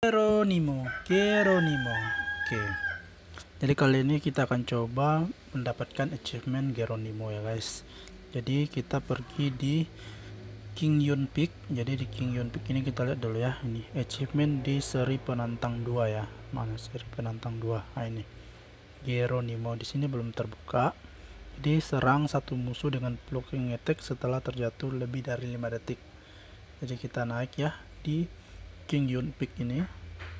Geronimo Geronimo oke okay. jadi kali ini kita akan coba mendapatkan achievement Geronimo ya guys jadi kita pergi di King Yun Peak jadi di King Yun Peak ini kita lihat dulu ya ini achievement di seri penantang 2 ya mana seri penantang 2 nah ini Geronimo di sini belum terbuka jadi serang satu musuh dengan blocking attack setelah terjatuh lebih dari 5 detik jadi kita naik ya di King Yun Peak ini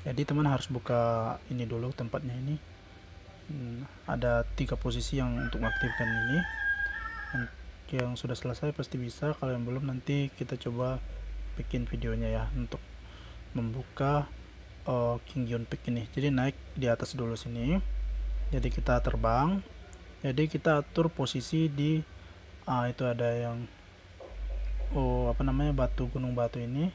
jadi teman harus buka ini dulu tempatnya ini hmm, ada tiga posisi yang untuk mengaktifkan ini yang sudah selesai pasti bisa kalau yang belum nanti kita coba bikin videonya ya untuk membuka uh, King Yun Peak ini jadi naik di atas dulu sini jadi kita terbang jadi kita atur posisi di uh, itu ada yang oh apa namanya batu gunung batu ini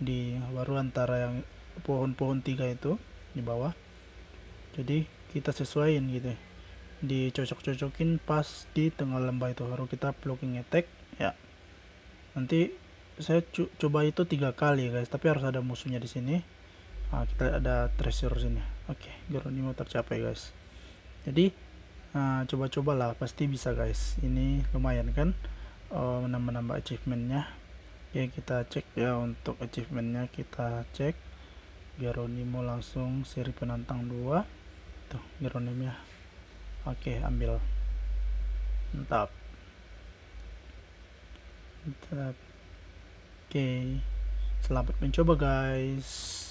di baru antara yang pohon-pohon tiga itu di bawah jadi kita sesuaiin gitu ya. dicocok-cocokin pas di tengah lembah itu baru kita blocking attack ya nanti saya coba itu tiga kali guys tapi harus ada musuhnya di sini nah, kita ada treasure sini oke okay, mau tercapai guys jadi nah, coba-cobalah pasti bisa guys ini lumayan kan oh, menambah-nambah achievementnya Oke kita cek ya untuk achievementnya kita cek Geronimo langsung seri penantang 2 tuh Geronimo ya oke ambil mantap mantap oke selamat mencoba guys